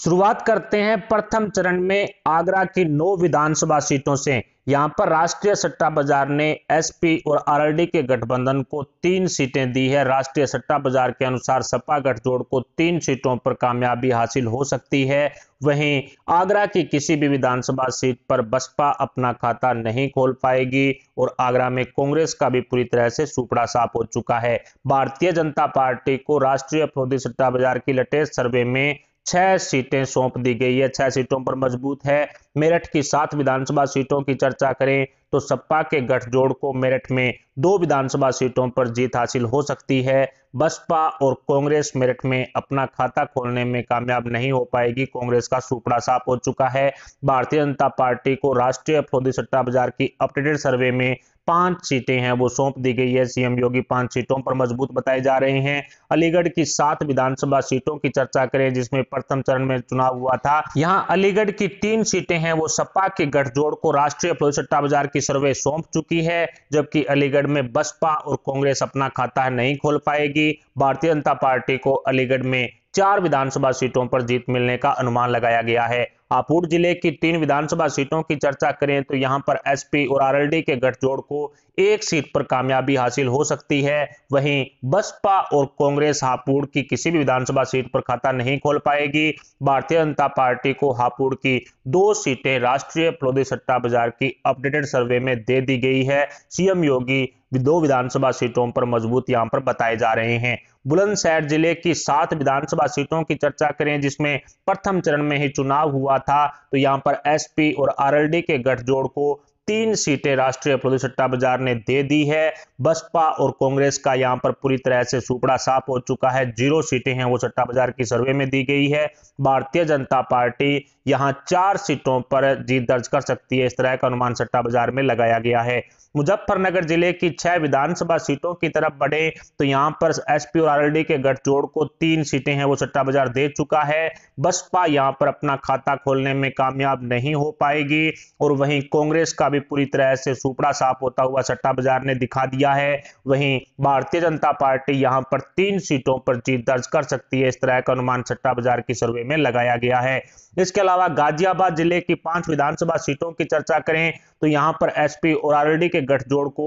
शुरुआत करते हैं प्रथम चरण में आगरा की नौ विधानसभा सीटों से यहां पर राष्ट्रीय सट्टा बाजार ने एसपी और आरएलडी के गठबंधन को तीन सीटें दी है राष्ट्रीय सट्टा बाजार के अनुसार सपा गठजोड़ को तीन सीटों पर कामयाबी हासिल हो सकती है वहीं आगरा की किसी भी विधानसभा सीट पर बसपा अपना खाता नहीं खोल पाएगी और आगरा में कांग्रेस का भी पूरी तरह से सुपड़ा साफ हो चुका है भारतीय जनता पार्टी को राष्ट्रीय सट्टा बाजार की लेटेस्ट सर्वे में छह सीटें सौंप दी गई है छह सीटों पर मजबूत है मेरठ की सात विधानसभा सीटों की चर्चा करें तो सपा के गठजोड़ को मेरठ में दो विधानसभा सीटों पर जीत हासिल हो सकती है बसपा और कांग्रेस मेरठ में अपना खाता खोलने में कामयाब नहीं हो पाएगी कांग्रेस का सुपड़ा साफ हो चुका है भारतीय जनता पार्टी को राष्ट्रीय अफरोधी सट्टा बाजार की अपडेटेड सर्वे में पांच सीटें हैं वो सौंप दी गई है सीएम योगी पांच सीटों पर मजबूत बताए जा रहे हैं अलीगढ़ की सात विधानसभा सीटों की चर्चा करें जिसमें प्रथम चरण में चुनाव हुआ था यहाँ अलीगढ़ की तीन सीटें हैं वो सपा के गठजोड़ को राष्ट्रीय सट्टा बाजार की सर्वे सौंप चुकी है जबकि अलीगढ़ में बसपा और कांग्रेस अपना खाता नहीं खोल पाएगी भारतीय जनता पार्टी को अलीगढ़ में चार विधानसभा सीटों पर जीत मिलने का अनुमान लगाया गया है हापुड़ जिले की तीन विधानसभा सीटों की चर्चा करें तो यहां पर एसपी और आरएलडी के गठजोड़ को एक सीट पर कामयाबी हासिल हो सकती है वहीं बसपा और कांग्रेस हापुड़ की किसी भी विधानसभा सीट पर खाता नहीं खोल पाएगी भारतीय जनता पार्टी को हापुड़ की दो सीटें राष्ट्रीय प्लोदी सट्टा बाजार की अपडेटेड सर्वे में दे दी गई है सीएम योगी दो विधानसभा सीटों पर मजबूत यहां पर बताए जा रहे हैं बुलंदशहर जिले की सात विधानसभा सीटों की चर्चा करें जिसमें प्रथम चरण में ही चुनाव हुआ था तो यहां पर एसपी और आरएलडी के गठजोड़ को तीन सीटें राष्ट्रीय प्रदेश सट्टा बाजार ने दे दी है बसपा और कांग्रेस का यहां पर पूरी तरह से सुपड़ा साफ हो चुका है जीरो सीटें हैं वो सट्टा बाजार की सर्वे में दी गई है भारतीय जनता पार्टी यहां चार सीटों पर जीत दर्ज कर सकती है इस तरह का अनुमान सट्टा बाजार में लगाया गया है मुजफ्फरनगर जिले की छह विधानसभा सीटों की तरफ बढ़े तो यहां पर एसपी और आरएलडी के गठजोड़ को तीन सीटें हैं वो सट्टा बाजार दे चुका है बसपा यहां पर अपना खाता खोलने में कामयाब नहीं हो पाएगी और वहीं कांग्रेस का भी पूरी तरह से सुपड़ा साफ होता हुआ सट्टा बाजार ने दिखा दिया है वहीं भारतीय जनता पार्टी यहां पर तीन सीटों पर जीत दर्ज कर सकती है इस तरह का अनुमान सट्टा बाजार की सर्वे में लगाया गया है इसके अलावा गाजियाबाद जिले की पांच विधानसभा सीटों की चर्चा करें तो यहां पर एसपी और आरएलडी के गठजोड़ को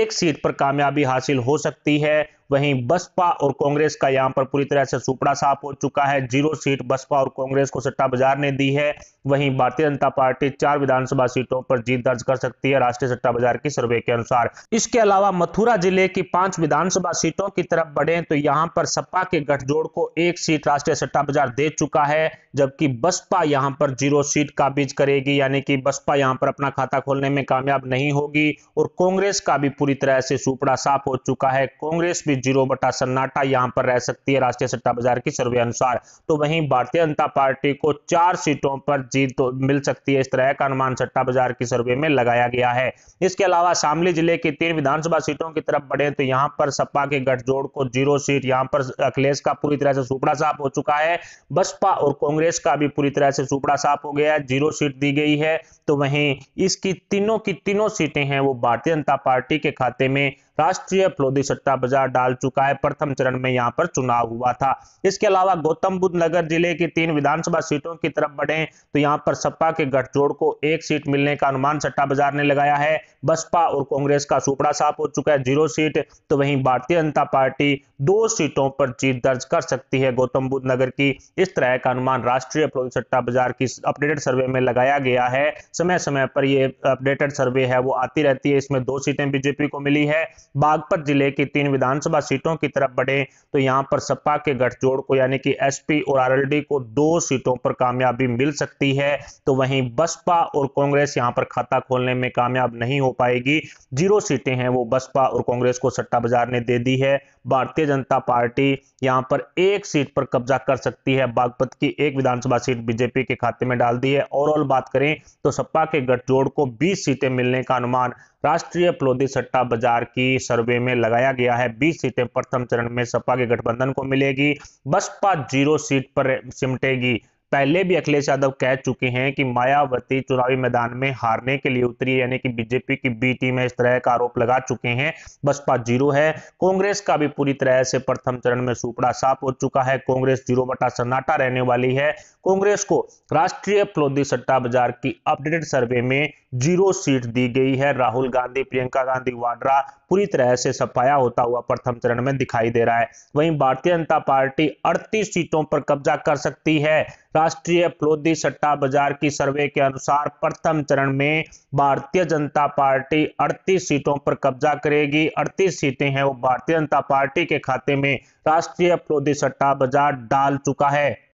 एक सीट पर कामयाबी हासिल हो सकती है वहीं बसपा और कांग्रेस का यहां पर पूरी तरह से सुपड़ा साफ हो चुका है जीरो सीट बसपा और कांग्रेस को सट्टा बाजार ने दी है वहीं भारतीय जनता पार्टी चार विधानसभा सीटों पर जीत दर्ज कर सकती है राष्ट्रीय सट्टा बाजार की सर्वे के अनुसार इसके अलावा मथुरा जिले की पांच विधानसभा सीटों की तरफ बढ़े तो यहाँ पर सपा के गठजोड़ को एक सीट राष्ट्रीय सट्टा बाजार दे चुका है जबकि बसपा यहाँ पर जीरो सीट काबिज करेगी यानी कि बसपा यहाँ पर अपना खाता खोलने में कामयाब नहीं होगी और कांग्रेस का भी पूरी तरह से सुपड़ा साफ हो चुका है कांग्रेस भी जीरो बटा सन्नाटा यहां पर रह सकती है राष्ट्रीय सट्टा बाजार की सर्वे अनुसार तो वहीं भारतीय जनता पार्टी को चार सीटों पर जीत तो मिल सकती है इस तरह का अनुमान सट्टा बाजार की सर्वे में लगाया गया है इसके अलावा शामली जिले की तीन विधानसभा सीटों की तरफ बढ़े तो यहां पर सपा के गठजोड़ को जीरो सीट यहां पर अखिलेश का पूरी तरह से सुपड़ा साफ हो चुका है बसपा और कांग्रेस का भी पूरी तरह से सुपड़ा साफ हो गया है जीरो सीट दी गई है तो वहीं इसकी तीनों की तीनों सीटें हैं वो भारतीय जनता पार्टी के खाते में राष्ट्रीय फलोदी सट्टा बाजार डाल चुका है प्रथम चरण में यहाँ पर चुनाव हुआ था इसके अलावा गौतम बुद्ध नगर जिले की तीन विधानसभा सीटों की तरफ बढ़े तो यहाँ पर सपा के गठजोड़ को एक सीट मिलने का अनुमान सट्टा बाजार ने लगाया है बसपा और कांग्रेस का सुपड़ा साफ हो चुका है जीरो सीट तो वहीं भारतीय जनता पार्टी दो सीटों पर जीत दर्ज कर सकती है गौतम बुद्ध नगर की इस तरह का अनुमान राष्ट्रीय फलोदी सट्टा बाजार की अपडेटेड सर्वे में लगाया गया है समय समय पर यह अपडेटेड सर्वे है वो आती रहती है इसमें दो सीटें बीजेपी को मिली है बागपत जिले की तीन विधानसभा सीटों की तरफ बढ़े तो यहाँ पर सपा के गठजोड़ को यानी कि एसपी और आरएलडी को दो सीटों पर कामयाबी मिल सकती है तो वहीं बसपा और कांग्रेस यहाँ पर खाता खोलने में कामयाब नहीं हो पाएगी जीरो सीटें हैं वो बसपा और कांग्रेस को सट्टा बाजार ने दे दी है भारतीय जनता पार्टी यहाँ पर एक सीट पर कब्जा कर सकती है बागपत की एक विधानसभा सीट बीजेपी के खाते में डाल दी है ओवरऑल बात करें तो सपा के गठजोड़ को 20 सीटें मिलने का अनुमान राष्ट्रीय प्लोदी सट्टा बाजार की सर्वे में लगाया गया है 20 सीटें प्रथम चरण में सपा के गठबंधन को मिलेगी बसपा जीरो सीट पर सिमटेगी पहले भी अखिलेश यादव कह चुके हैं कि मायावती चुनावी मैदान में हारने के लिए उतरी यानी कि बीजेपी की बी टीम इस तरह का आरोप लगा चुके हैं बसपा जीरो है कांग्रेस का भी पूरी तरह से प्रथम चरण में सुपड़ा साफ हो चुका है कांग्रेस जीरो बटा सन्नाटा रहने वाली है कांग्रेस को राष्ट्रीय प्लोदी सट्टा बाजार की अपडेटेड सर्वे में जीरो सीट दी गई है राहुल गांधी प्रियंका गांधी वाड्रा पूरी तरह से सफाया होता हुआ प्रथम चरण में दिखाई दे रहा है वहीं भारतीय जनता पार्टी अड़तीस सीटों पर कब्जा कर सकती है राष्ट्रीय फलोदी सट्टा बाजार की सर्वे के अनुसार प्रथम चरण में भारतीय जनता पार्टी 38 सीटों पर कब्जा करेगी 38 सीटें हैं वो भारतीय जनता पार्टी के खाते में राष्ट्रीय फलोदी सट्टा बाजार डाल चुका है